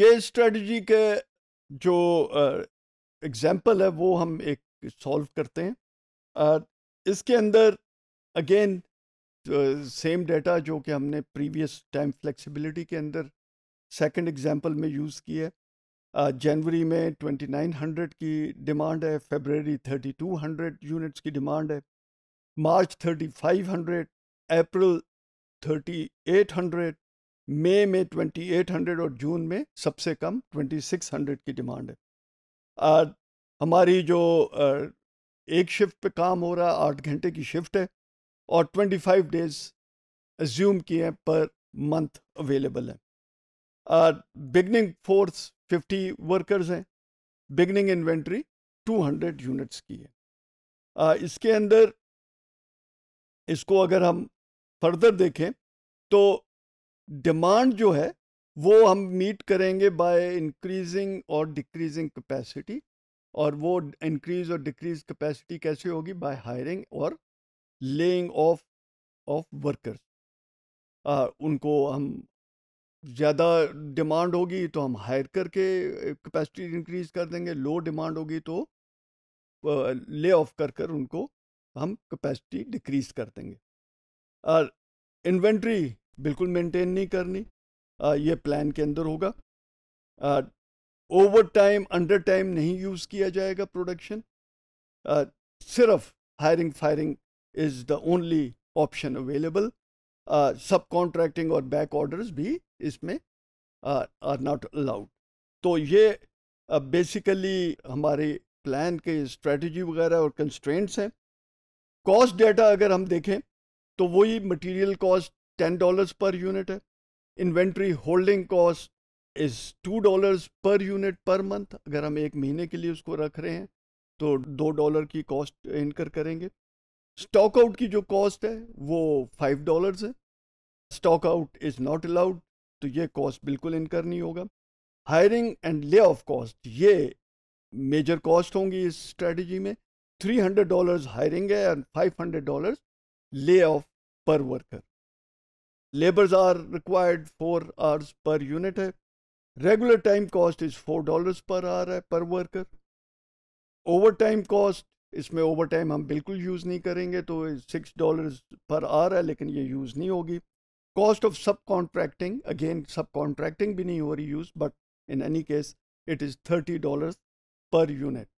के स्ट्रेटजी के जो uh, है वो हम एक सॉल्व करते हैं uh, इसके अंदर अगेन सेम डाटा जो कि हमने प्रीवियस टाइम फ्लेक्सिबिलिटी के अंदर सेकंड एग्जांपल में यूज़ किया है जनवरी में 2900 की डिमांड है फेबररी 3200 यूनिट्स की डिमांड है मार्च 3500 अप्रैल 3800 मई में 2800 और जून में सबसे कम 2600 की डिमांड है आ, हमारी जो आ, एक शिफ्ट पे काम हो रहा है आठ घंटे की शिफ्ट है और 25 डेज एज्यूम किए हैं पर मंथ अवेलेबल है बिगनिंग फोर्स 50 वर्कर्स हैं बिगनिंग इन्वेंट्री 200 यूनिट्स की है आ, इसके अंदर इसको अगर हम फर्दर देखें तो डिमांड जो है वो हम मीट करेंगे बाय इंक्रीजिंग और डिक्रीजिंग कैपेसिटी और वो इंक्रीज और डिक्रीज कैपेसिटी कैसे होगी बाय हायरिंग और लेइंग ऑफ ऑफ वर्कर्स उनको हम ज़्यादा डिमांड होगी तो हम हायर करके कैपेसिटी इंक्रीज कर देंगे लो डिमांड होगी तो ले ऑफ कर कर उनको हम कैपेसिटी डिक्रीज कर देंगे और इन्वेंट्री बिल्कुल मेंटेन नहीं करनी आ, ये प्लान के अंदर होगा ओवर टाइम अंडर टाइम नहीं यूज़ किया जाएगा प्रोडक्शन सिर्फ hiring firing is the only option available subcontracting और बैक ऑर्डर्स भी इसमें आर नॉट अलाउड तो ये बेसिकली uh, हमारे प्लान के स्ट्रेटजी वगैरह और कंस्ट्रेंट्स हैं कॉस्ट डेटा अगर हम देखें तो वही material cost ten dollars per unit है inventory holding cost is two dollars per unit per month अगर हम एक महीने के लिए उसको रख रहे हैं तो दो डॉलर की कॉस्ट इनकर करेंगे स्टॉक आउट की जो कॉस्ट है वो फाइव डॉलर्स है stock out is not allowed तो ये कॉस्ट बिल्कुल इनकर नहीं होगा hiring and lay off cost ये मेजर कॉस्ट होंगी इस स्ट्रेटजी में थ्री हंड्रेड डॉलर्स हायरिंग है and five hundred dollars lay off per worker Laborers are required 4 hours per unit regular time cost is 4 dollars per hour per worker overtime cost isme overtime hum bilkul use nahi karenge to 6 dollars per hour hai lekin ye use nahi hogi cost of subcontracting again subcontracting bhi nahi ho use but in any case it is 30 dollars per unit